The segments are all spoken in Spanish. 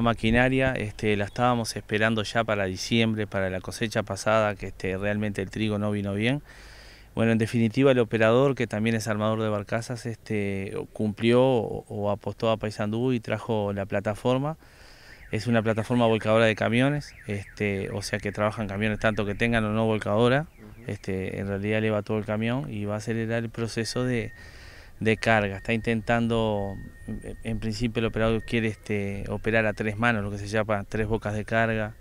maquinaria, este, la estábamos esperando ya para diciembre, para la cosecha pasada, que este, realmente el trigo no vino bien. Bueno, en definitiva el operador, que también es armador de barcazas, este, cumplió o, apostó a Paisandú y trajo la plataforma. Es una plataforma volcadora de camiones, este, o sea que trabajan camiones tanto que tengan o no volcadora. Este, en realidad le va todo el camión y va a acelerar el proceso de, de carga. Está intentando en principio el operador quiere este, operar a tres manos, lo que se llama tres bocas de carga,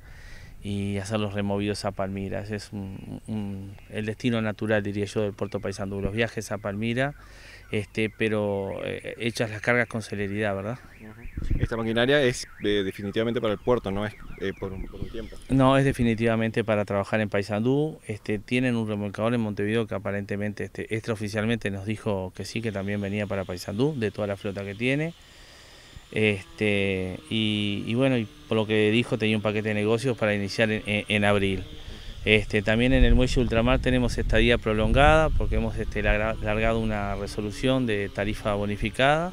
y hacerlos removidos a Palmira. es el destino natural, diría yo, del puerto paisandú, los viajes a Palmira, este, pero eh, hechas las cargas con celeridad, ¿verdad? Esta maquinaria es eh, definitivamente para el puerto, no es eh, por, un, tiempo. No, es definitivamente para trabajar en Paysandú. Este, tienen un remolcador en Montevideo que aparentemente, este, extraoficialmente nos dijo que sí, que también venía para Paysandú, de toda la flota que tiene. Este, y, bueno, por lo que dijo, tenía un paquete de negocios para iniciar en, abril. Este, también en el muelle ultramar tenemos estadía prolongada porque hemos este, largado una resolución de tarifa bonificada.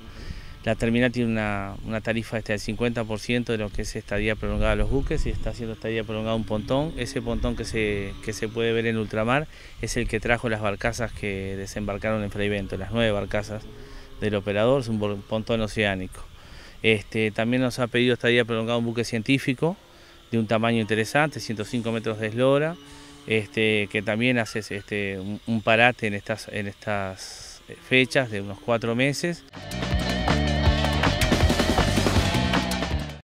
La terminal tiene una, tarifa del 50% de lo que es estadía prolongada de los buques y está haciendo estadía prolongada un pontón. Ese pontón que se, que se puede ver en ultramar es el que trajo las barcazas que desembarcaron en Freivento, las nueve barcazas del operador, es un pontón oceánico. Este, también nos ha pedido esta día prolongada un buque científico de un tamaño interesante, 105 metros de eslora, este, que también hace este, un, parate en estas, en estas eh, fechas de unos cuatro meses.